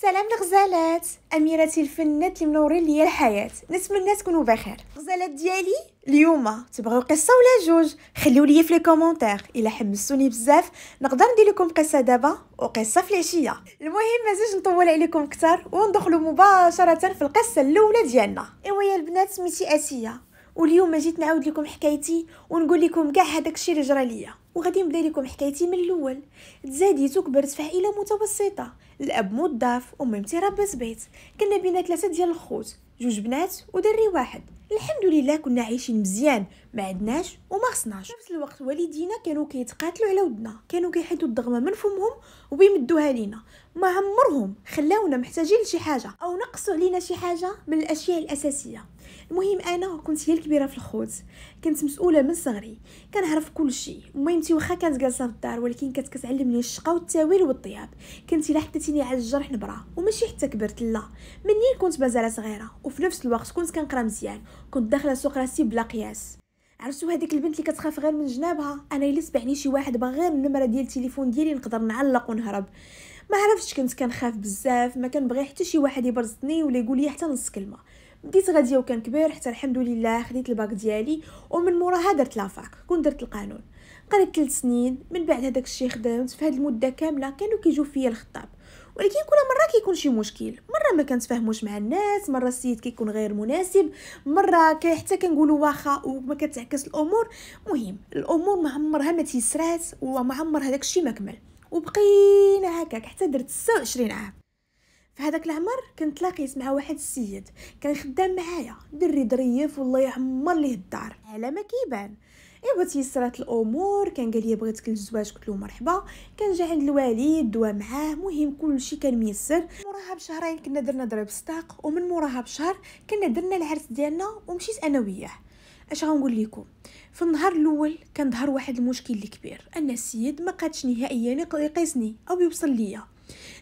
سلام الغزالات اميرتي الفنات اللي منورين ليا الحياه نتمنى تكونوا بخير غزالات ديالي اليوم تبغيو قصه ولا جوج خليو لي في لي كومونتير الا حمستوني بزاف نقدر ندير لكم قصه دابا وقصه في العشيه المهم مازال نطول عليكم كتر وندخلوا مباشره في القصه الاولى ديالنا ايوا يا البنات سميتي اسيه واليوم جيت نعاود لكم حكايتي ونقول لكم كاع هذاك الشيء اللي جرى ليا وغادي نبدا لكم حكايتي من الاول تزاديت وكبرت في عائله متوسطه الاب موظف امي متربه بيت كنا بينا ثلاثه ديال الخوت جوج بنات ودري واحد الحمد لله كنا عايشين مزيان ما عندناش وما خصناش نفس الوقت والدينا كانوا كيتقاتلوا على ودنا كانوا كيحيدوا الضغمه من فمهم وبيمدوها لينا ما عمرهم خلاونا محتاجين لشي حاجه او نقصوا علينا شي حاجه من الاشياء الاساسيه المهم انا كنت هي الكبيره في الخوت كنت مسؤوله من صغري كنعرف كل شيء مامتي واخا كانت جالسه في الدار ولكن كانت كتعلمني الشقه والتاويل والطياب كنت الا حدثتيني على الجرح نبره وماشي حتى كبرت لا منين كنت مازال صغيره وفي نفس الوقت كنت كنقرا مزيان كنت داخله سوق راسي بلا قياس عرفتو هذيك البنت اللي كتخاف غير من جنابها انا الا سبعني شي واحد بغى غير النمره ديال التليفون ديالي نقدر نعلق ونهرب ما عرفتش كنت كنخاف بزاف ما كنبغي حتى شي واحد يبرزني ولا يقول لي حتى نص كلمه بديت غادي وكان كبير حتى الحمد لله خديت الباك ديالي ومن موراها درت لافاك كون درت القانون قريت 3 سنين من بعد هذاك الشيء خدمت في هذه المده كامله كانوا كيجيو فيا الخطاب ولكن كل مره كيكون شي مشكل مره ما كنتفاهموش مع الناس مره السيد كيكون غير مناسب مره حتى كنقولوا واخا وما كتعكس الامور مهم الامور ما عمرها ما تيسرات وما عمر هذاك الشيء ما كمل وبقينا هكاك حتى درت 26 عام في هذاك العمر كنت لاقيت مع واحد السيد كان خدام معايا دري ظريف والله يعمر ليه الدار على ما كيبان ايوا تيسرات الامور كان قال لي بغيتك للزواج قلت له مرحبا كان جا عند الوالد دوا معاه مهم كلشي كان ميسر موراها بشهرين كنا درنا ضرب سطاق ومن موراها بشهر كنا درنا العرس ديالنا ومشيت انا وياه اش غنقول لكم في النهار الاول كان ظهر واحد المشكل الكبير ان السيد ما قادش نهائيا يقيسني او يوصل ليا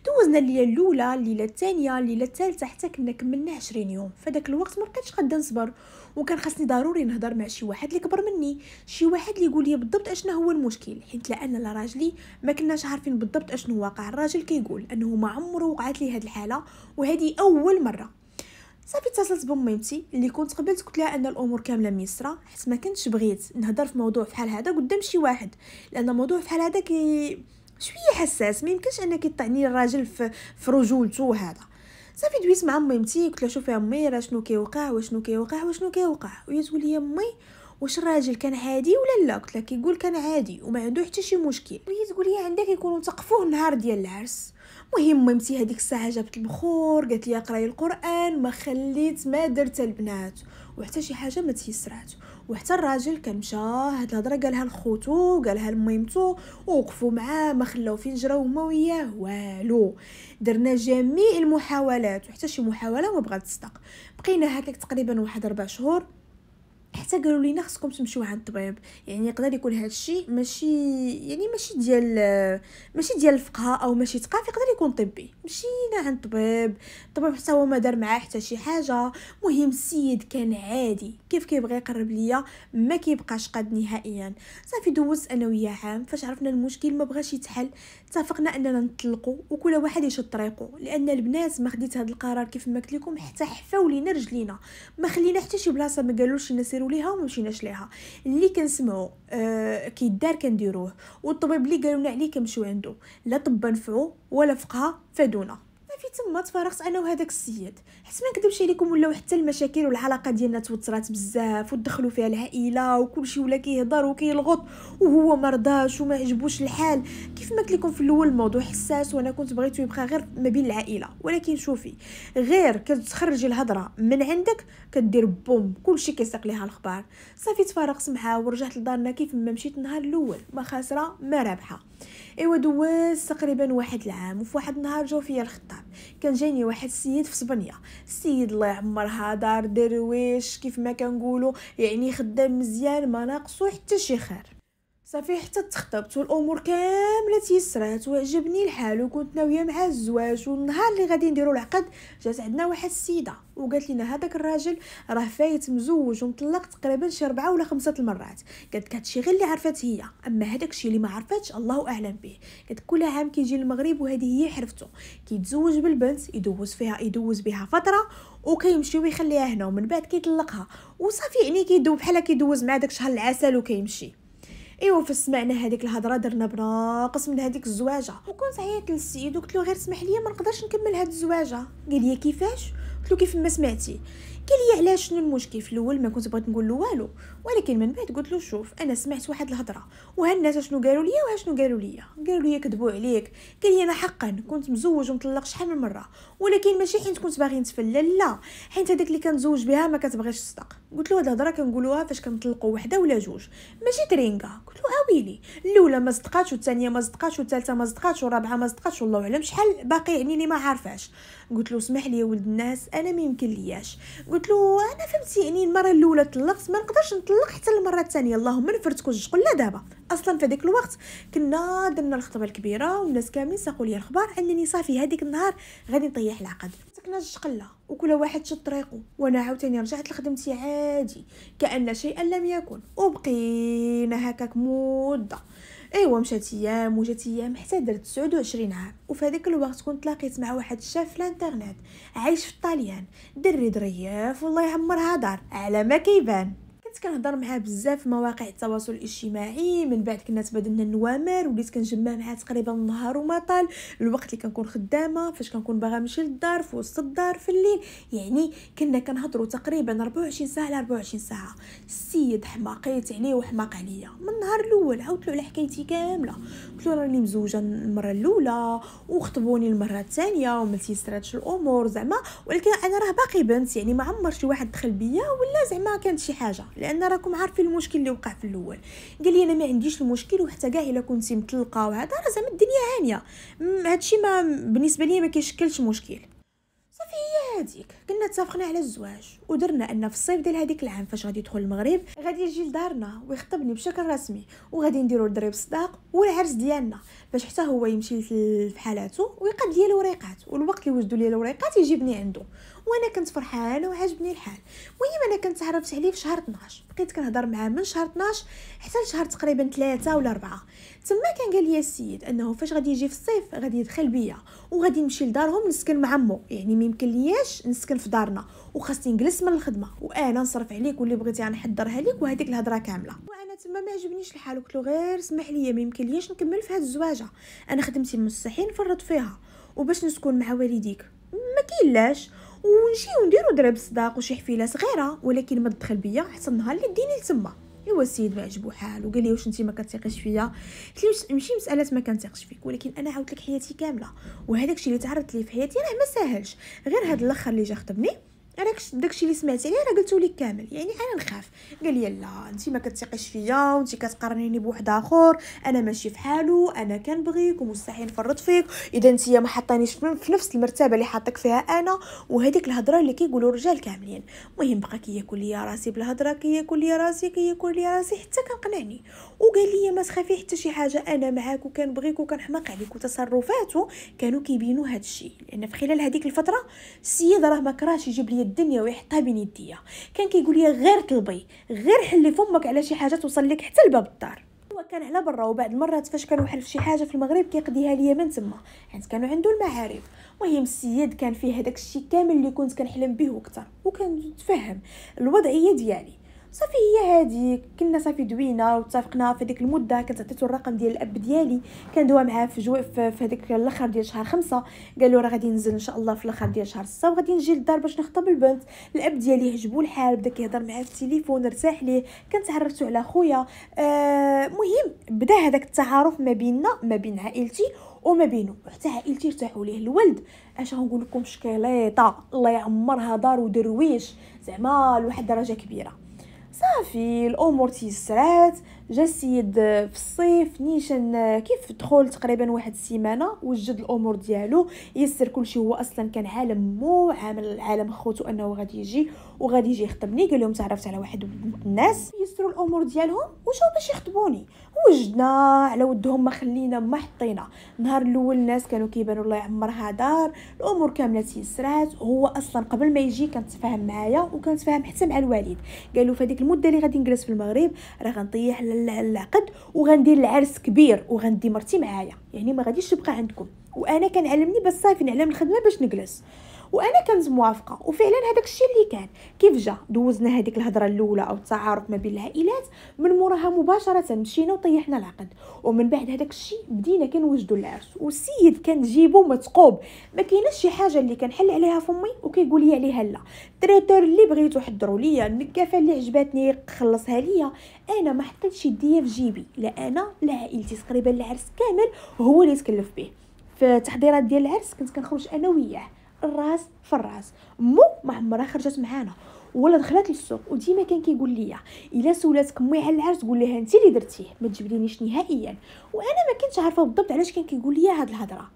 دوزنا الليله الاولى الليله الثانيه الليله الثالثه حتى كنا كملنا 20 يوم فداك الوقت ما بقيتش غادا نصبر وكان خاصني ضروري نهضر مع شي واحد اللي كبر مني شي واحد اللي يقول لي بالضبط اشنو هو المشكل حيت لان انا لا راجلي ما كناش عارفين بالضبط اشنو واقع الراجل كيقول كي انه ما عمره وقعت لي هاد الحاله وهذه اول مره صافي اتصلت بميمتي اللي كنت قبلت قلت لها ان الامور كامله ميسره حيت ما كنتش بغيت نهضر في موضوع بحال هذا قدام شي واحد لان موضوع بحال هذا كي شويه حساس ما يمكنش انك تطعني الراجل في, في رجولته هذا صافي دويت مع امي امتي قلت لها شوفي امي راه شنو كيوقع وشنو كيوقع وشنو كيوقع وهي تقول لي امي واش الراجل كان عادي ولا لا قلت لها كيقول كان عادي وما عنده حتى شي مشكل وهي تقول لي عندك يكونوا تقفوه النهار ديال العرس مهم ميمتي هذيك الساعه جابت البخور قالت لي قراي القران ما خليت ما درت البنات وحتى شي حاجه ما تيسرات وحتى الراجل كان مشى هاد الهضره قالها لخوتو قالها لميمتو ووقفوا معاه ما خلاو فين جراو هما وياه والو درنا جميع المحاولات وحتى شي محاوله ما بغات تصدق بقينا هكاك تقريبا واحد ربع شهور حتى قالوا لينا خصكم تمشيو عند الطبيب يعني يقدر يكون هذا الشيء ماشي يعني ماشي ديال ماشي ديال الفقهاء او ماشي ثقافي يقدر يكون طبي مشينا عند الطبيب الطبيب حتى هو ما دار معاه حتى شي حاجه مهم السيد كان عادي كيف كيبغي يقرب ليا ما كيبقاش قاد نهائيا صافي دوزت انا وياه عام فاش عرفنا المشكل ما بغاش يتحل اتفقنا اننا نطلقوا وكل واحد يشد طريقه لان البنات ما خديت هذا القرار كيف ما قلت لكم حتى حفاو لينا رجلينا ما خلينا حتى شي بلاصه ما قالوش نديرو ليها وما مشيناش ليها اللي كنسمعو آه كيدار كنديروه والطبيب اللي قالوا لنا عليه كنمشيو عنده لا طب نفعو ولا فقها فادونا في تما تفارقت انا وهذاك السيد حيت ما نكذبش عليكم ولاو حتى المشاكل والعلاقه ديالنا توترات بزاف ودخلوا فيها العائله وكلشي ولا كيهضر وكيلغط وهو مرضاش وما عجبوش الحال كيف ما قلت لكم في الاول الموضوع حساس وانا كنت بغيتو يبقى غير ما بين العائله ولكن شوفي غير كتخرجي الهضره من عندك كدير بوم كلشي كيسق ليها الاخبار صافي تفارقت معاه ورجعت لدارنا كيف ما مشيت النهار الاول ما خاسره ما رابحه ايوا دوز تقريبا واحد العام وفي واحد النهار جاو فيا الخطاب كان جاني واحد السيد في سبنيا السيد الله يعمرها دار درويش كيف ما كنقولوا يعني خدام مزيان ما ناقصو حتى شي خير صافي حتى تخطبت والامور كامله تيسرات وعجبني الحال وكنت ناويه مع الزواج والنهار اللي غادي نديرو العقد جات عندنا واحد السيده وقالت لنا هذاك الراجل راه فايت مزوج ومطلق تقريبا شي اربعه ولا خمسه المرات قالت هادشي غير اللي عرفات هي اما هذاك الشيء اللي ما عرفتش الله اعلم به قالت كل عام كيجي المغرب وهذه هي حرفته كيتزوج بالبنت يدوز فيها يدوز بها فتره وكيمشي ويخليها هنا ومن بعد كيطلقها وصافي يعني كيدوب بحال كيدوز مع داك شهر العسل وكيمشي ايوا فسمعنا هذيك الهضره درنا بناقص من هذيك الزواجه وكنت عيطت للسيد وقلت له غير سمح لي ما نقدرش نكمل هاد الزواجه قال لي كيفاش قلت له كيف ما سمعتي قال لي علاش شنو المشكل في الاول ما كنت بغيت نقول له والو ولكن من بعد قلت له شوف انا سمعت واحد الهضره وهالناس شنو قالوا لي وها شنو قالوا لي قالوا لي كذبوا عليك قال لي انا حقا كنت مزوج ومطلق شحال من مره ولكن ماشي حيت كنت باغي نتفلل لا حيت هذيك اللي كنتزوج بها ما كتبغيش تصدق قلت له هاد الهضره كنقولوها فاش كنطلقوا وحده ولا جوج ماشي ترينكا كله اويلي الاولى ما صدقاتش والثانيه ما صدقاتش والثالثه ما صدقاتش والرابعه ما صدقاتش والله اعلم شحال باقي يعني اللي ما عارفاش قلت له اسمح لي يا ولد الناس انا ما يمكن لياش قلت له انا فهمتي يعني المره الاولى طلقت ما نقدرش نطلق حتى المره الثانيه اللهم نفرتك وجه قلنا لا دابا اصلا في هذاك الوقت كنا درنا الخطبه الكبيره والناس كاملين ساقوا لي الاخبار انني صافي هذيك النهار غادي نطيح العقد سكنا قله وكل واحد شد طريقه وانا عاوتاني رجعت لخدمتي عادي كان شيئا لم يكن وبقينا هكاك مده ايوا مشات ايام وجات ايام حتى درت 29 عام وفي هذاك الوقت كنت تلاقيت مع واحد الشاف في الانترنت عايش في الطاليان دري ظريف والله يعمرها دار على ما كيبان كنت كنهضر معاه بزاف في مواقع التواصل الاجتماعي من بعد كنا تبادلنا النوامر وليت كنجمع معاه تقريبا نهار طال الوقت اللي كنكون خدامه فاش كنكون باغا نمشي للدار في وسط الدار في الليل يعني كنا كنهضروا تقريبا 24 ساعه على 24 ساعه السيد حماقيت عليه وحماق عليا من النهار الاول عاودت له على حكايتي كامله قلت له راني مزوجه المره الاولى وخطبوني المره الثانيه وما تيسراتش الامور زعما ولكن انا راه باقي بنت يعني ما عمر شي واحد دخل بيا ولا زعما كانت شي حاجه لان راكم عارفين المشكل اللي وقع في الاول قال لي انا ما عنديش المشكل وحتى كاع الا كنتي مطلقه وهذا راه زعما الدنيا هانيه هادشي ما بالنسبه ليا ما كيشكلش مشكل صافي هي هذيك كنا اتفقنا على الزواج ودرنا ان في الصيف ديال هذيك العام فاش غادي يدخل المغرب غادي يجي لدارنا ويخطبني بشكل رسمي وغادي نديرو الدريب صداق والعرس ديالنا باش حتى هو يمشي في حالاته ويقاد ليا الوريقات والوقت اللي وجدوا ليا الوريقات يجيبني عنده وانا كنت فرحانه وعجبني الحال المهم انا كنت تعرفت عليه في شهر 12 بقيت كنهضر معاه من شهر 12 حتى لشهر تقريبا 3 ولا 4 تما كان قال لي السيد انه فاش غادي يجي في الصيف غادي يدخل بيا وغادي نمشي لدارهم نسكن مع مو يعني ما يمكنلياش نسكن في دارنا وخاصني نجلس من الخدمه وانا نصرف عليك واللي بغيتي غنحضرها لك وهذيك الهضره كامله وانا تما ما عجبنيش الحال قلت له غير سمح لي ما يمكنلياش نكمل في هاد الزواجه انا خدمتي مستحيل نفرط فيها وباش نسكن مع والديك ما كاين لاش ونجي نديرو درب صداق وشي حفيله صغيره ولكن ما تدخل بيا حتى النهار اللي ديني لتما ايوا السيد ما عجبو حال وقال لي واش انت ما كتثقيش فيا قلت له ماشي مساله ما كنثقش فيك ولكن انا عاودت لك حياتي كامله وهذاك الشيء اللي تعرضت ليه في حياتي راه ما ساهلش غير هذا الاخر اللي جا خطبني انا داكشي اللي سمعتي عليه راه قلتو لك كامل يعني انا نخاف قال لي لا انت ما كتثقيش فيا وانت كتقارنيني بواحد اخر انا ماشي فحالو انا كنبغيك ومستحيل نفرط فيك اذا انت ما حطانيش في نفس المرتبه اللي حاطك فيها انا وهذيك الهضره اللي كيقولوا الرجال كاملين المهم بقى كياكل ليا راسي بالهضره كياكل ليا راسي كياكل ليا راسي حتى كنقنعني وقال لي ما تخافي حتى شي حاجه انا معاك وكنبغيك وكنحماق عليك وتصرفاته كانوا كيبينوا هذا الشيء لان في خلال هذيك الفتره السيد راه ما كراش يجيب لي الدنيا ويحطها بين يديا كان كيقول لي غير طلبي غير حلي فمك على شي حاجه توصل لك حتى لباب الدار هو كان على برا وبعد المرات فاش كانوا حلف شي حاجه في المغرب كيقضيها ليا من تما حيت كانوا عنده المعارف المهم السيد كان فيه هذاك الشيء كامل اللي كنت كنحلم به وكثر وكنتفهم الوضعيه ديالي صافي هي هادي كنا صافي دوينا واتفقنا في ديك المده كنت عطيتو الرقم ديال الاب ديالي دوا معاه في جو في هذيك الاخر ديال شهر خمسة قالوا راه غادي ننزل ان شاء الله في الاخر ديال شهر 6 وغادي نجي للدار باش نخطب البنت الاب ديالي عجبو الحال بدا كيهضر معاه في التليفون ارتاح ليه كنت عرفتو على خويا آه بدا هذاك التعارف ما بيننا ما بين عائلتي وما بينه حتى عائلتي ارتاحوا ليه الولد اش غنقول لكم شكيليطه الله يعمرها دار ودرويش زعما لواحد الدرجه كبيره صافي الامور تيسرات جا السيد في الصيف نيشان كيف دخل تقريبا واحد السيمانه وجد الامور ديالو يسر كلشي هو اصلا كان عالم مو عامل عالم خوتو انه غادي يجي وغادي يجي يخطبني قال لهم تعرفت على واحد بنت الناس يسروا الامور ديالهم وجاو باش يخطبوني وجدنا على ودهم ما خلينا ما حطينا نهار الاول الناس كانوا كيبانوا الله يعمرها دار الامور كامله تيسرات هو اصلا قبل ما يجي كان تفاهم معايا وكان تفاهم حتى مع الوالد قال له في المده اللي غادي نجلس في المغرب راه غنطيح العقد وغندير العرس كبير وغندي مرتي معايا يعني ما غاديش تبقى عندكم وانا كان علمني بس صافي نعلم الخدمه باش نجلس وانا كنت موافقه وفعلا هذاك الشيء اللي كان كيف جا دوزنا هذيك الهضره الاولى او التعارف ما بين العائلات من موراها مباشره مشينا وطيحنا العقد ومن بعد هذاك الشيء بدينا كنوجدوا العرس والسيد كنجيبو متقوب ما كاينش شي حاجه اللي كنحل عليها فمي وكيقول لي عليها لا التريتور اللي بغيتو حضروا ليا النكافه اللي عجبتني خلصها ليا انا ما حطيتش يديا في جيبي لا انا لا عائلتي تقريبا العرس كامل هو اللي تكلف به في التحضيرات ديال العرس كنت كنخرج انا وياه الراس في الراس مو ما عمرها خرجت معانا ولا دخلت للسوق وديما كان كيقول لي الا سولاتك مي على العرس قول لها انت اللي درتيه ما تجبدينيش نهائيا وانا ما كنتش عارفه بالضبط علاش كان كيقول لي هاد الهضره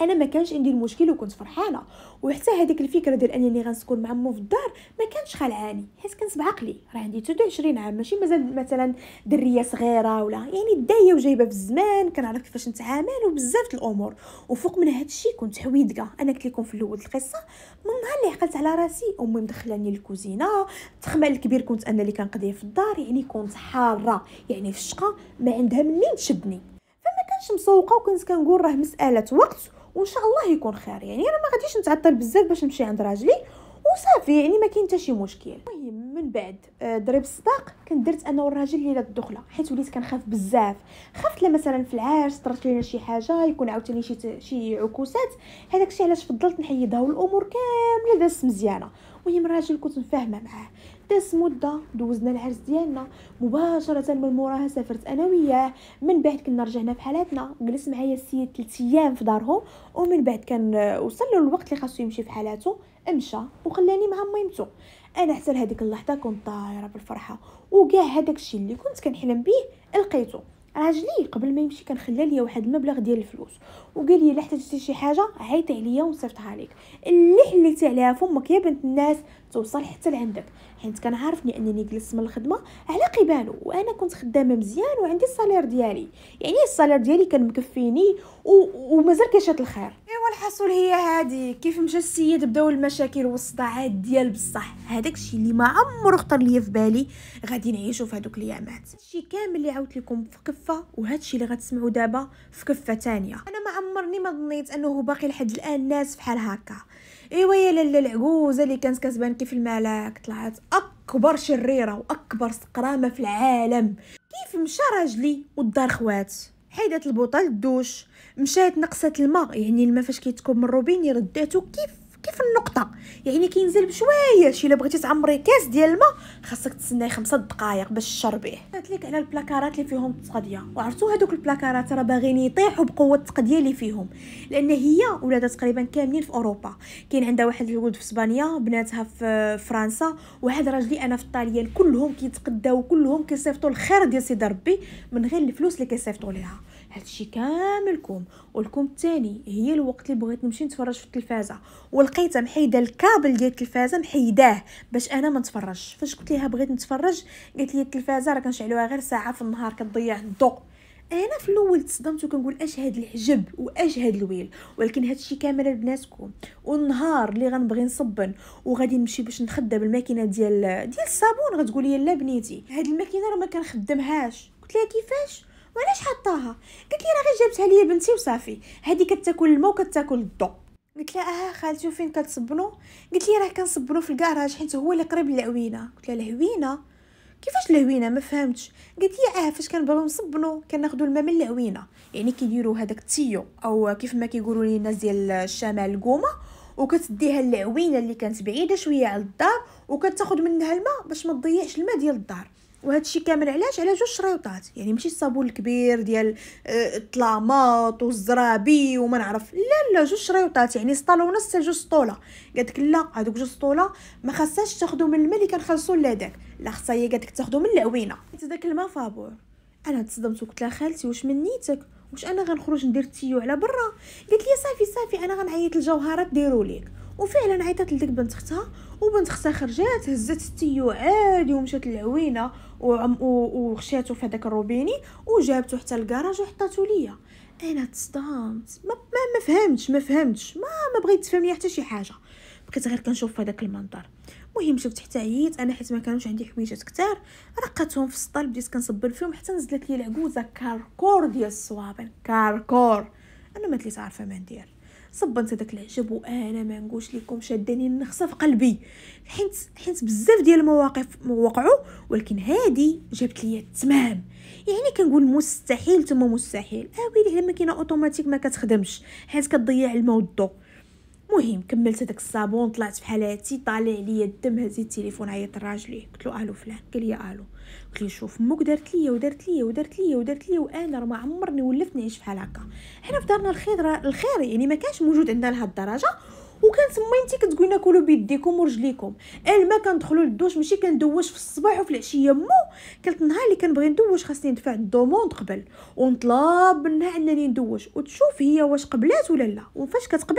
انا ما كانش عندي المشكل وكنت فرحانه وحتى هذيك الفكره ديال انني غنسكن مع مو في الدار ما كانش خلعاني حيت كنت بعقلي راه عندي 23 عام ماشي مازال مثلا دريه صغيره ولا يعني دايه وجايبه في الزمان كنعرف كيفاش نتعامل وبزاف الامور وفوق من هذا الشيء كنت حويدقه انا قلت لكم في الاول القصه من النهار اللي عقلت على راسي امي مدخلاني للكوزينه التخمال الكبير كنت انا اللي كنقضيه في الدار يعني كنت حاره يعني في الشقه ما عندها منين تشدني فما كانش مسوقه وكنت كنقول راه مساله وقت وان شاء الله يكون خير يعني انا ما غاديش نتعطل بزاف باش نمشي عند راجلي وصافي يعني ما كاين حتى شي مشكل المهم من بعد آه، ضرب الصداق كنت درت انا والراجل ليله الدخله حيت وليت كنخاف بزاف خفت لما مثلا في العرس طرات لينا شي حاجه يكون عاوتاني شي شي عكوسات هذاك الشيء علاش فضلت نحيدها والامور كامله دازت مزيانه المهم الراجل كنت مفاهمه معاه داز مده دوزنا العرس ديالنا مباشره من موراها سافرت انا وياه من بعد كنا رجعنا في حالاتنا جلس معايا السيد 3 ايام في دارهم ومن بعد كان وصل له الوقت اللي خاصو يمشي في حالاته مشى وخلاني مع ميمتو انا حتى لهذيك اللحظه كنت طايره بالفرحه وكاع هذاك الشيء اللي كنت كنحلم به لقيته راجلي قبل ما يمشي كان خلى ليا واحد المبلغ ديال الفلوس وقال لي الا احتجتي شي حاجه عيط عليا ونصيفطها لك اللي حليتي عليها فمك يا بنت الناس توصل حتى لعندك حيت كان عارفني انني جلست من الخدمه على قباله وانا كنت خدامه مزيان وعندي الصالير ديالي يعني الصالير ديالي كان مكفيني ومازال كشات الخير والحصول هي هادي كيف مشى السيد بداو المشاكل والصداعات ديال بصح هذاك الشيء اللي ما عمره خطر ليا في بالي غادي نعيشو في هذوك الايامات الشيء كامل اللي عاودت لكم في كفه وهذا الشيء اللي غتسمعوا دابا في كفه تانية انا ما عمرني ما ظنيت انه باقي لحد الان ناس بحال هكا ايوا يا لالا العجوزه اللي كانت كتبان كيف الملاك طلعت اكبر شريره واكبر سقرامه في العالم كيف مشى راجلي والدار خوات حيدت البوطه للدوش مشات نقصت الماء يعني الماء فاش كيتكب من الروبيني رداتو كيف كيف النقطه يعني كينزل بشويه شي الا بغيتي تعمري كاس ديال الماء خاصك تسناي خمسة دقائق باش تشربيه قلت لك على البلاكارات اللي فيهم التقضيه وعرفتوا هذوك البلاكارات راه باغيين يطيحوا بقوه التقضيه اللي فيهم لان هي ولادها تقريبا كاملين في اوروبا كاين عندها واحد الولد في اسبانيا بناتها في فرنسا واحد راجلي انا في الطاليان كلهم كيتقداو كلهم كيصيفطوا الخير ديال سيدي ربي من غير الفلوس اللي كيصيفطوا ليها هادشي كامل كوم والكوم الثاني هي الوقت اللي بغيت نمشي نتفرج في التلفازه ولقيتها محيده الكابل ديال التلفازه محيداه باش انا ما نتفرجش فاش قلت لها بغيت نتفرج قالت لي التلفازه راه كنشعلوها غير ساعه في النهار كتضيع الضوء انا في الاول تصدمت وكنقول اش هاد الحجب واش هاد الويل ولكن هادشي كامل بناتكم والنهار اللي غنبغي نصبن وغادي نمشي باش نخدم الماكينه ديال ديال الصابون غتقولي لا بنيتي هاد الماكينه راه ما كنخدمهاش قلت لها كيفاش وعلاش حطاها قالت لي راه غير جابتها ليا بنتي وصافي هادي كتاكل الماء وكتاكل الضو قلت لها اه خالتي فين كتصبنو قلت لي راه كنصبنو في الكراج حيت هو اللي قريب للعوينه قلت لها العوينه كيفاش الهوينه ما فهمتش قالت لي اه فاش كنبغيو نصبنو كناخذوا الماء من العوينه يعني كيديروا هذاك التيو او كيف ما كيقولوا لي الناس ديال الشمال القومه وكتديها للعوينه اللي كانت بعيده شويه على الدار وكتاخذ منها الماء باش ما تضيعش الماء ديال الدار وهذا الشيء كامل علاش على جوج شريطات يعني ماشي الصابون الكبير ديال آه، الطلاماط والزرابي وما نعرف لا لا جوج شريطات يعني سطاله ونص جوج سطوله قالت لا هذوك جوج سطوله ما خاصهاش تاخذوا من الماء اللي كنخلصوا لهداك لا خاصها هي قالت تاخذوا من العوينه حيت داك الماء فابور انا تصدمت وقلت لها خالتي واش من نيتك واش انا غنخرج ندير تيو على برا قالت لي صافي صافي انا غنعيط الجوهرات ديروا ليك وفعلا عيطت لديك بنت اختها وبنت اختها خرجات هزت التيو عادي ومشات للعوينه وخشيته في هذاك الروبيني وجابته حتى الكراج وحطاتو ليا انا تصدمت ما ما فهمتش ما فهمتش ما ما بغيت تفهم حتى شي حاجه بقيت غير كنشوف في هذاك المنظر المهم شفت حتى عييت انا حيت ما كانوش عندي حويجات كتار رقتهم في السطل بديت كنصبر فيهم حتى نزلت لي العكوزه كاركور ديال الصوابع كاركور انا ما تليت عارفه ما ندير صبنت هذاك العجب وانا ما نقولش لكم شداني النخسه في قلبي حيت حيت بزاف ديال المواقف وقعوا ولكن هذه جابت لي التمام يعني كنقول مستحيل ثم مستحيل اه ويلي على ماكينه اوتوماتيك ما كتخدمش حيت كتضيع الماء والضو مهم كملت هذاك الصابون طلعت في حالاتي طالع ليا الدم هزيت التليفون عيطت لراجلي قلت له الو فلان قال لي الو قلت لي شوف مو دارت ليا ودارت ليا ودارت ليا ودارت ليا وانا راه ما عمرني ولفت نعيش بحال هكا حنا في دارنا الخير الخير يعني ما كانش موجود عندنا لهاد الدرجه وكان ميمتي كتقول لنا كلوا بيديكم ورجليكم الما كندخلوا للدوش ماشي كندوش في الصباح وفي العشيه مو قلت النهار اللي كنبغي ندوش خاصني ندفع الدوموند قبل ونطلب منها انني ندوش وتشوف هي واش قبلات ولا لا وفاش كتقبل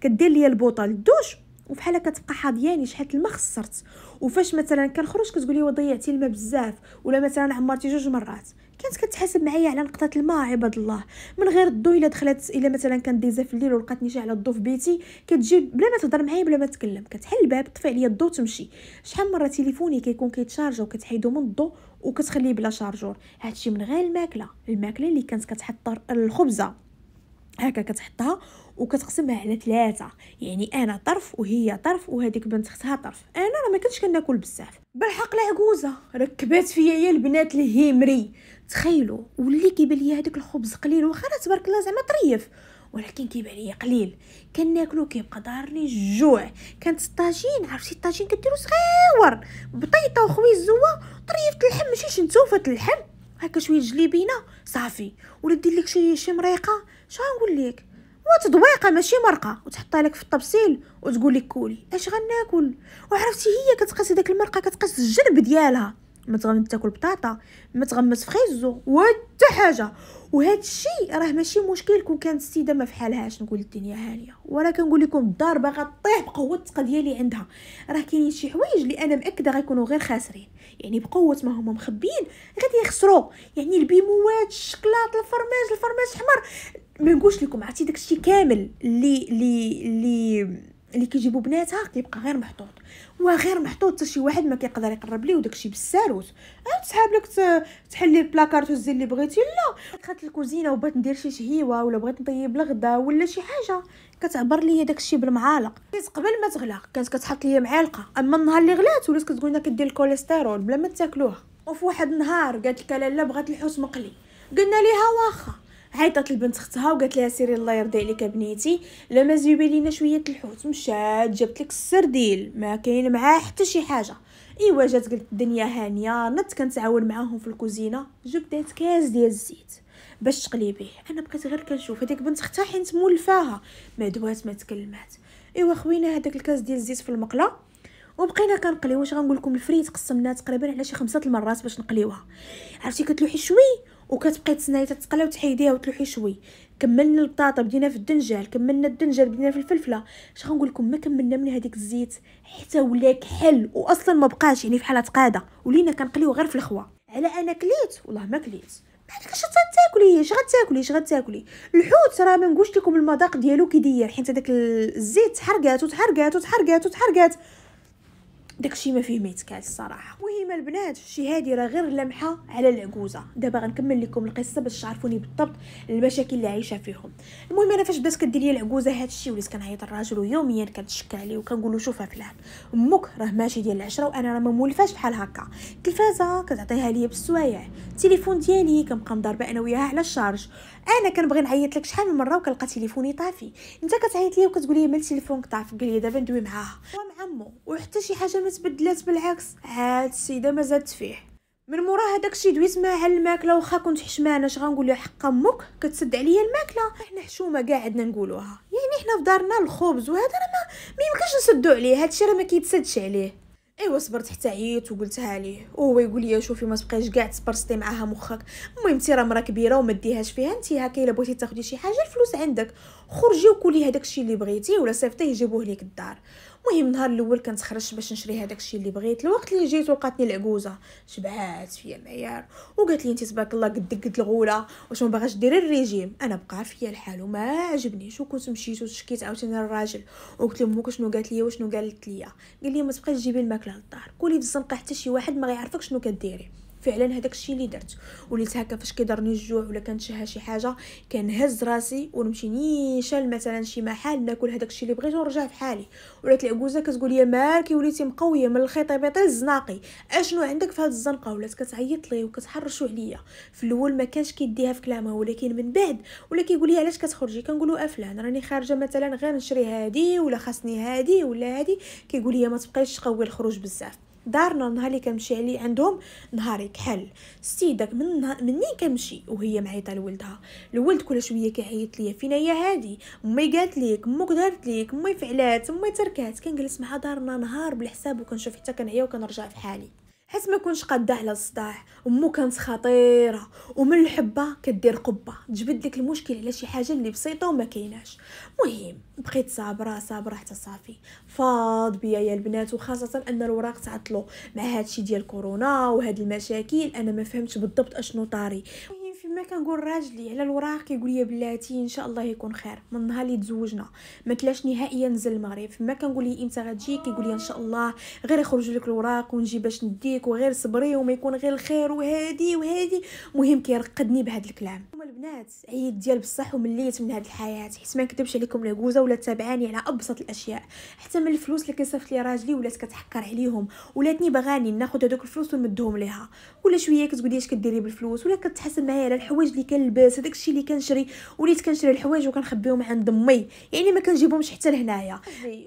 كدير ليا البوطه للدوش وبحال كتبقى حاضياني يعني شحال الماء خسرت وفاش مثلا كنخرج كتقولي ضيعتي الماء بزاف ولا مثلا عمرتي جوج مرات كانت كتحاسب معايا على نقطه الماء عباد الله من غير الضو الا دخلت الا مثلا ديزا في الليل ولقاتني شي على الضو في بيتي كتجي بلا ما تهضر معايا بلا ما تكلم كتحل الباب طفي عليا الضو تمشي شحال مره تليفوني كيكون كيتشارجا وكتحيدو من الضو وكتخليه بلا شارجور هادشي من غير الماكله الماكله اللي كانت كتحط الخبزه هكا كتحطها وكتقسمها على ثلاثه يعني انا طرف وهي طرف وهذيك بنت اختها طرف انا راه ما كنتش كناكل بزاف بالحق العكوزه ركبات فيا يا البنات الهيمري تخيلوا واللي كيبان ليا هذاك الخبز قليل واخا تبارك الله زعما طريف ولكن كيبان ليا قليل كناكلو كيبقى ضارني الجوع كانت الطاجين عرفتي الطاجين كديرو صغيور بطيطه وخويزوه طريفه اللحم ماشي شنتوفه اللحم هكا شويه جليبينه صافي ولا دير لك شي شي مريقه شنو نقول لك وتضويقه ماشي مرقه وتحطها لك في الطبسيل وتقول لك كولي اش غناكل وعرفتي هي كتقاس داك المرقه كتقاس الجنب ديالها ما تغمس تاكل بطاطا ما تغمس خيزو وحتى حاجه وهذا الشيء راه ماشي مشكل كون كانت السيده ما فحالهاش نقول الدنيا هانيه وانا كنقول لكم الدار باغا طيح بقوه الثقه ديالي عندها راه كاينين شي حوايج اللي انا مأكده غيكونوا غير خاسرين يعني بقوه ما هما مخبيين غادي يخسروا يعني البيموات الشكلاط الفرماج الفرماج الحمر ما نقولش لكم عرفتي داكشي كامل اللي اللي اللي اللي كيجيبوا بناتها كيبقى غير محطوط وغير محطوط حتى شي واحد ما كيقدر يقرب ليه وداكشي بالساروت عاد آه، تسحاب لك تحلي البلاكارت وتزي اللي بغيتي لا دخلت الكوزينه وبغيت ندير شي شهيوه ولا بغيت نطيب الغدا ولا شي حاجه كتعبر ليا داكشي بالمعالق كنت قبل ما تغلى كانت كتحط ليا معلقه اما النهار اللي غلات ولات كتقول لنا كدير الكوليسترول بلا ما تاكلوها وفي واحد النهار قالت لك لالا بغات الحوت مقلي قلنا ليها واخا عيطت البنت اختها وقالت لها سيري الله يرضي عليك بنيتي لا ما زيبي لينا شويه الحوت مشات جابت لك السرديل ما كاين معاه حتى شي حاجه ايوا جات قلت الدنيا هانيه نت كنتعاون معاهم في الكوزينه جبدات كاس ديال الزيت باش تقلي به انا بقيت غير كنشوف هذيك بنت اختها حيت مولفاها ما دوات ما تكلمات ايوا خوينا هذاك الكاس ديال الزيت في المقله وبقينا كنقليو واش غنقول لكم الفريت قسمناه تقريبا على شي خمسه المرات باش نقليوها عرفتي كتلوحي شوي وكتبقي تسناي تتقلى وتحيديها وتلوحي شوي كملنا البطاطا بدينا في الدنجال كملنا الدنجال بدينا في الفلفله اش غنقول لكم ما كملنا من هذيك الزيت حتى ولا كحل واصلا ما بقاش يعني في حاله قاده ولينا كنقليو غير في الخوا على انا كليت والله ما كليت بعدك اش غتاكلي اش غتاكلي اش غتاكلي الحوت راه ما نقولش لكم المذاق ديالو كي داير حيت هذاك الزيت تحرقات وتحرقات وتحرقات وتحرقات داكشي ما فيه ما يتكال الصراحه المهم البنات شي هادي راه غير لمحه على العكوزه دابا غنكمل لكم القصه باش تعرفوني بالضبط المشاكل اللي عايشه فيهم المهم انا فاش بدات كدير لي العكوزه هادشي وليت كنعيط الراجل ويوميا كنتشكى عليه وكنقول له شوف فلان امك راه ماشي ديال العشره وانا راه ما مولفاش بحال هكا التلفازه كتعطيها ليا بالسوايع التليفون ديالي كنبقى مضاربه انا وياها على الشارج انا كنبغي نعيط لك شحال من مره وكنلقى تليفوني طافي انت كتعيط ليا وكتقول لي مال تليفونك طافي قال لي دابا ندوي معاها ومع عمو وحتى شي حاجه ما تبدلات بالعكس عاد السيده ما زادت فيه من مورا هداك الشيء دويت معها الماكله واخا كنت حشمانه اش غنقول حق امك كتسد عليا الماكله احنا حشومه قاعدنا نقولوها يعني حنا في دارنا الخبز وهذا راه ما يمكنش نسدو عليه هادشي راه ما كيتسدش عليه ايوا صبرت حتى عييت وقلتها ليه وهو يقول لي شوفي ما تبقايش كاع تبرستي معاها مخك المهم تي راه مرا كبيره وما ديهاش فيها انت هكا الا بغيتي تاخدي شي حاجه الفلوس عندك خرجي وكلي هذاك الشيء اللي بغيتي ولا صيفطيه يجيبوه لك الدار المهم نهار الاول كنت خرجت باش نشري هذاك الشيء اللي بغيت الوقت اللي جيت وقاتني العجوزه شبعات فيا المعيار وقالت لي انت تبارك الله قد قد الغوله واش ما باغاش ديري الريجيم انا بقى فيا الحال وما عجبنيش وكنت مشيت وشكيت عاوتاني للراجل وقلت له امك شنو قالت لي وشنو قالت لي قال لي ما تبقاش تجيبي الماكله للدار كولي في الزنقه حتى شي واحد ما غيعرفك شنو كديري فعلا هذاك الشيء اللي درت وليت هكا فاش كيضرني الجوع ولا شها شي حاجه كنهز راسي ونمشي نيشان مثلا شي محل ناكل هذاك الشيء اللي بغيت ونرجع فحالي ولات العجوزه كتقول لي مالك وليتي مقويه من الخيطيبيطي الزناقي اشنو عندك في هذه الزنقه ولات كتعيط لي وكتحرشوا عليا في الاول ما كانش كيديها في كلامها ولكن من بعد ولا كيقول لي علاش كتخرجي كنقول له آه، افلان راني خارجه مثلا غير نشري هادي ولا خاصني هادي ولا هادي كيقول لي ما تبقايش تقوي الخروج بزاف دارنا نهار اللي كنمشي عليه عندهم نهاري كحل سيدك من نهار منين كنمشي وهي معيطه لولدها الولد كل شويه كيعيط ليا فين هي هادي امي قالت ليك امك دارت ليك امي فعلات امي تركات كنجلس مع دارنا نهار بالحساب وكنشوف حتى كنعيا وكنرجع في حالي حيت ما كنتش قاده على الصداع امو كانت خطيره ومن الحبه كدير قبه تجبد لك المشكل على شي حاجه اللي بسيطه وما كايناش مهم بقيت صابره صابره حتى صافي فاض بيا يا البنات وخاصه ان الوراق تعطلوا مع هادشي ديال كورونا وهاد المشاكل انا ما فهمتش بالضبط اشنو طاري كما كنقول راجلي على الوراق كيقول لي بلاتي ان شاء الله يكون خير من نهار اللي تزوجنا ما تلاش نهائيا نزل المغرب فما كنقول ليه امتى غتجي كيقول لي ان شاء الله غير يخرج لك الوراق ونجي باش نديك وغير صبري وما يكون غير الخير وهادي وهادي مهم كيرقدني بهذا الكلام البنات عييت ديال بصح ومليت من هاد الحياه حيت ما نكذبش عليكم لا كوزه ولا تابعاني على ابسط الاشياء حتى من الفلوس اللي كيصيفط لي راجلي ولات كتحكر عليهم ولاتني باغاني ناخذ هذوك الفلوس ونمدهم ليها ولا شويه كتقولي اش كديري بالفلوس ولا كتحسب معايا على الحوايج اللي كنلبس هذاك الشيء اللي كنشري وليت كنشري الحوايج وكنخبيهم عند امي يعني ما كنجيبهمش حتى لهنايا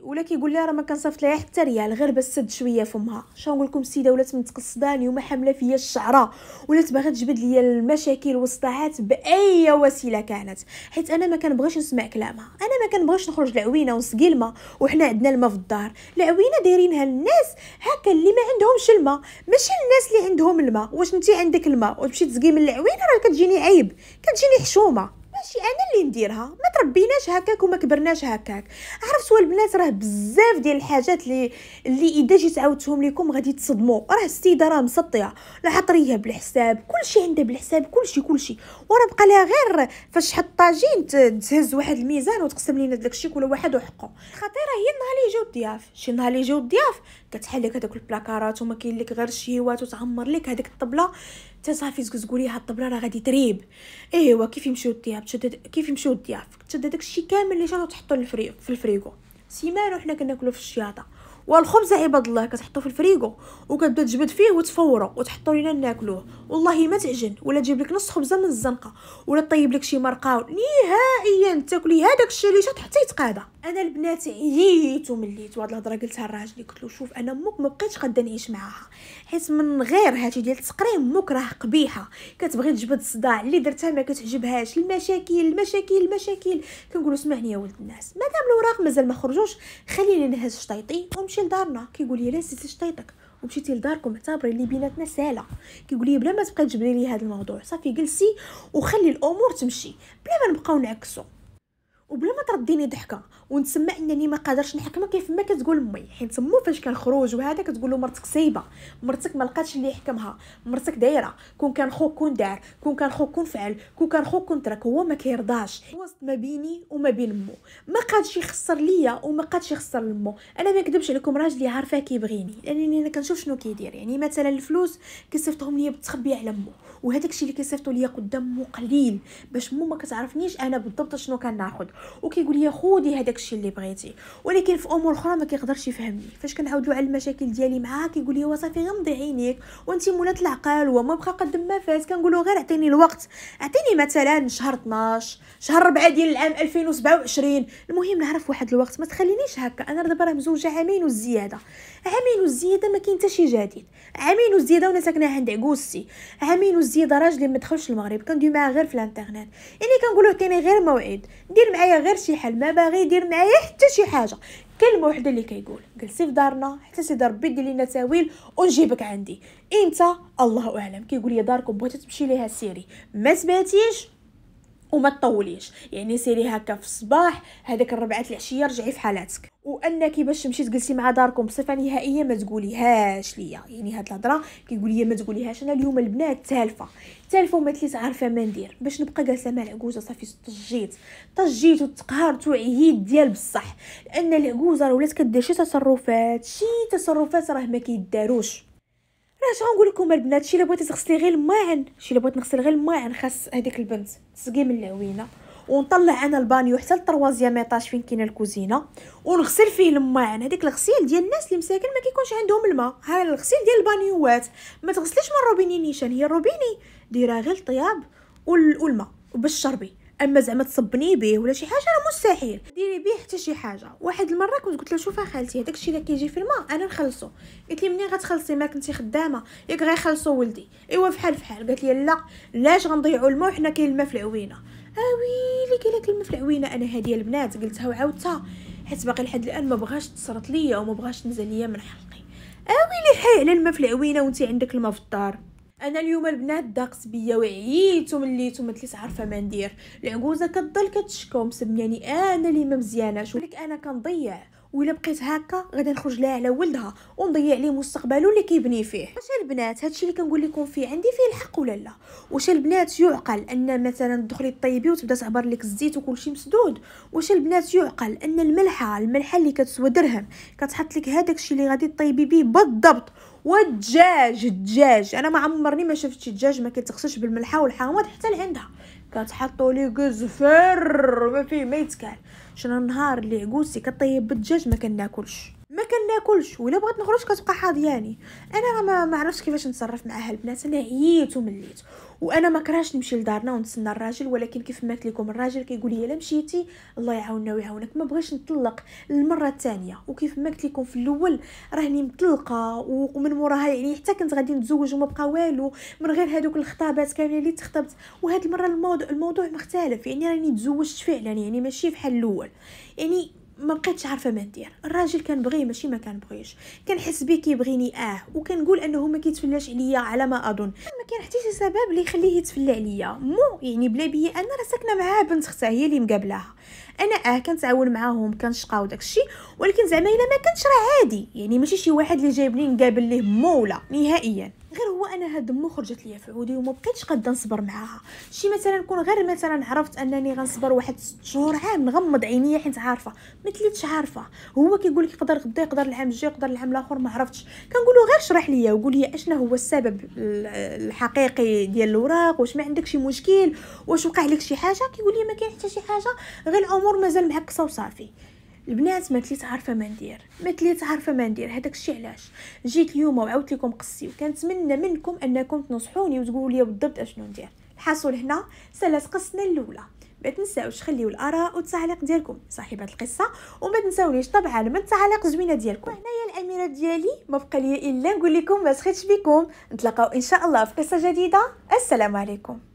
ولا كيقول لي راه ما كنصيفط لها حتى ريال غير بس سد شويه فمها شنو نقول لكم السيده ولات متقصداني وما حامله فيا الشعره ولات باغا تجبد ليا المشاكل والصداعات باي وسيله كانت حيت انا ما كنبغيش نسمع كلامها انا ما كنبغيش نخرج لعوينه ونسقي الماء وحنا عندنا الماء في الدار العوينه دايرينها للناس هكا اللي ما عندهمش الماء ماشي الناس اللي عندهم الماء واش انت عندك الماء وتمشي تسقي من العوينه راه كتجيني عيب كتجيني حشومه ماشي انا اللي نديرها ما تربيناش هكاك وما كبرناش هكاك عرف سوا البنات راه بزاف ديال الحاجات اللي اللي اذا جيت عاودتهم لكم غادي تصدموا راه السيده راه مسطيه لا عطريه بالحساب كلشي عندها بالحساب كلشي كلشي وراه بقى لها غير فاش حط طاجين تهز واحد الميزان وتقسم لينا داكشي كل واحد وحقه خطيره هي النهار اللي يجيو الضياف شي نهار اللي يجيو الضياف كتحل لك هذوك البلاكارات وما كاين لك غير الشهيوات وتعمر لك هذيك الطبله حتى صافي تقولي هاد الطبله راه غادي تريب ايوا كيف يمشيو الضياف تشد كيف يمشيو الضياف تشد داكشي كامل اللي جاتو تحطو في الفريغو سيمانو حنا كناكلو في الشياطه والخبز عباد الله كتحطو في الفريغو وكتبدا تجبد فيه وتفوره وتحطو لينا ناكلوه والله ما تعجن ولا تجيب لك نص خبزه من الزنقه ولا طيب لك شي مرقاو نهائيا تاكلي هذاك اللي حتى يتقادى انا البنات عييت ومليت وهاد الهضره قلتها لراجلي قلت له شوف انا امك ما بقيتش غادا نعيش معاها حيت من غير هادشي ديال التقريم امك راه قبيحه كتبغي تجبد الصداع اللي درتها ما كتعجبهاش المشاكل المشاكل المشاكل كنقولوا اسمعني يا ولد الناس مادام الوراق مازال ما خرجوش خليني نهز شطيطي ونمشي نمشي لدارنا كيقول لي لا سيتي شطيطك ومشيتي لداركم اعتبري اللي بيناتنا ساله كيقول لي بلا ما تبقاي تجبري لي هذا الموضوع صافي جلسي وخلي الامور تمشي بلا ما نبقاو نعكسو وبلا ما ترديني ضحكه ونتسمى انني ما قادرش نحكمه كيف ما كتقول امي حيت تما فاش كنخرج وهذا كتقول له مرتك سايبه مرتك ما لقاتش اللي يحكمها مرتك دايره كون كان خوك كون دار كون كان خوك كون فعل كون كان خوك كون ترك هو ما كيرضاش وسط ما بيني وما بين مو ما قادش يخسر ليا وما قادش يخسر لمو انا ما نكذبش عليكم راجلي عارفه كيبغيني لانني انا كنشوف شنو كيدير يعني مثلا الفلوس كيصيفطهم ليا بالتخبي على مو وهذاك الشيء اللي كيصيفطوا ليا قدام مو قليل باش مو ما كتعرفنيش انا بالضبط شنو كناخذ وكيقول لي خودي هذاك داكشي اللي بغيتي ولكن في امور اخرى ما كيقدرش يفهمني فاش كنعاود له على المشاكل ديالي معاه كيقول لي صافي غير مضي عينيك وانت مولات العقل وما بقى قد ما فات كنقولو غير عطيني الوقت عطيني مثلا شهر 12 شهر 4 ديال العام 2027 المهم نعرف واحد الوقت ما تخلينيش هكا انا دابا راه مزوجه عامين وزياده عامين وزياده ما كاين حتى شي جديد عامين وزياده وانا ساكنه عند عكوسي عامين وزياده راجلي ما دخلش المغرب كندوي معاه غير في الانترنت يعني كنقولو عطيني غير موعد دير معايا غير شي حل ما باغي دير ما حتى شي حاجه كلمه وحده اللي كيقول جلسي في دارنا حتى سيدي ربي يدير لينا تاويل ونجيبك عندي انت الله اعلم كيقول لي داركم بغيتي تمشي ليها سيري ما سمعتيش وما تطوليش يعني سيري هكا في الصباح هذاك الربعات العشيه رجعي في حالاتك وانك باش تمشي تجلسي مع داركم بصفه نهائيه ما تقوليهاش ليا يعني هاد الهضره كيقول لي ما تقوليهاش انا اليوم البنات تالفه تالفه وما تليس عارفه ما ندير باش نبقى جالسه مع العجوزه صافي طجيت طجيت وتقهرت وعييت ديال بصح لان العجوزه ولات كدير شي تصرفات شي تصرفات راه ما كيداروش راه شغنقول لكم البنات شي لبغيتي تغسلي غير الماعن شي لبغيت نغسل غير الماعن خاص هذيك البنت تسقي من العوينه ونطلع انا البانيو حتى للطروازيام ايطاج فين كاينه الكوزينه ونغسل فيه الماعن هذيك الغسيل ديال الناس اللي مساكن ما كيكونش عندهم الماء ها الغسيل ديال البانيوات ما تغسليش من روبيني نيشان هي الروبيني دايره غير الطياب والماء باش اما زعما تصبني به ولا شي حاجه راه مستحيل ديري به حتى شي حاجه واحد المره كنت قلت لها شوفا خالتي هذاك الشيء اللي كيجي في الماء انا نخلصو قالت لي منين غتخلصي ما كنتي خدامه ياك غيخلصو ولدي ايوا فحال فحال قالت لي لا لاش غنضيعوا الماء وحنا كاين الماء في العوينه اويلي كاين الماء في العوينه انا هذه البنات قلتها وعاودتها حيت باقي لحد الان ما بغاش تصرط ليا وما بغاش تنزل ليا من حقي اويلي حي على الماء في العوينه وانت عندك الماء في الدار انا اليوم البنات داقت بيا وعييت ومليت وما عارفه ما ندير العجوزه كتضل كتشكى ومسمياني انا اللي ما مزياناش ولك انا كنضيع ولا بقيت هكا غادي نخرج لها على ولدها ونضيع ليه مستقبله اللي كيبني فيه واش البنات هادشي اللي كنقول لكم فيه عندي فيه الحق ولا لا واش البنات يعقل ان مثلا تدخلي طيبي وتبدا تعبر لك الزيت وكلشي مسدود واش البنات يعقل ان الملحه الملحه اللي كتسوى درهم كتحط لك هذاك الشيء اللي غادي طيبي به بالضبط والدجاج الدجاج انا ما عمرني ما شفت شي دجاج ما كيتغسلش بالملحه والحامض حتى لعندها كتحطوا لي كزفر ما فيه ما يتكال شنو النهار اللي عقوسي كطيب بالدجاج ما كناكلش ما كناكلش ولا بغيت نخرج كتبقى حاضياني يعني. انا راه ما, ما كيفاش نتصرف مع هالبنات انا عييت ومليت وانا ما كراش نمشي لدارنا ونتسنى الراجل ولكن كيف ما قلت لكم الراجل كيقول لي الا مشيتي الله يعاوننا ويعاونك ما بغيش نطلق المره الثانيه وكيف ما قلت لكم في الاول راهني مطلقه ومن موراها يعني حتى كنت غادي نتزوج وما بقى والو من غير هذوك الخطابات كامله اللي تخطبت وهذه المره الموضوع, الموضوع مختلف يعني راني تزوجت فعلا يعني ماشي بحال الاول يعني ما بقيتش عارفه ما ندير الراجل كان بغي ماشي ما كان بغيش كنحس بيه كيبغيني اه وكنقول انه ما كيتفلاش عليا على ما اظن ما كان حتى شي سبب اللي يخليه يتفلى عليا مو يعني بلا بيا انا راه ساكنه معاه بنت اختها هي اللي مقابلاها انا اه كنتعاون معاهم كنشقى وداك الشيء ولكن زعما الا ما كانش راه عادي يعني ماشي شي واحد اللي جايبني نقابل ليه مولا نهائيا غير هو انا هاد مو خرجت ليا في عودي وما بقيتش قادة نصبر معاها شي مثلا نكون غير مثلا عرفت انني غنصبر واحد ست شهور عام نغمض عينيا حيت عارفه ما تليتش عارفه هو كيقول لك يقدر غدا يقدر العام الجاي يقدر العام الاخر ما عرفتش كنقول له غير شرح ليا وقول لي اشنا هو السبب الحقيقي ديال الوراق واش ما عندك شي مشكل واش وقع لك شي حاجه كيقول لي ما كاين حتى شي حاجه غير الامور مازال معكسه وصافي البنات ما تليت عارفه ما ندير ما تليت عارفه ما ندير هذاك الشيء علاش جيت اليوم وعاودت لكم قصتي وكنتمنى منكم انكم تنصحوني وتقولوا لي بالضبط اشنو ندير الحاصل هنا سلاس قصتنا الاولى ما تنساوش خليو الاراء والتعليق ديالكم صاحبه القصه وما تنساونيش طبعا من التعليق زوينه ديالكم هنايا الاميره ديالي ما بقى لي الا نقول لكم ما سخيتش بكم نتلاقاو ان شاء الله في قصه جديده السلام عليكم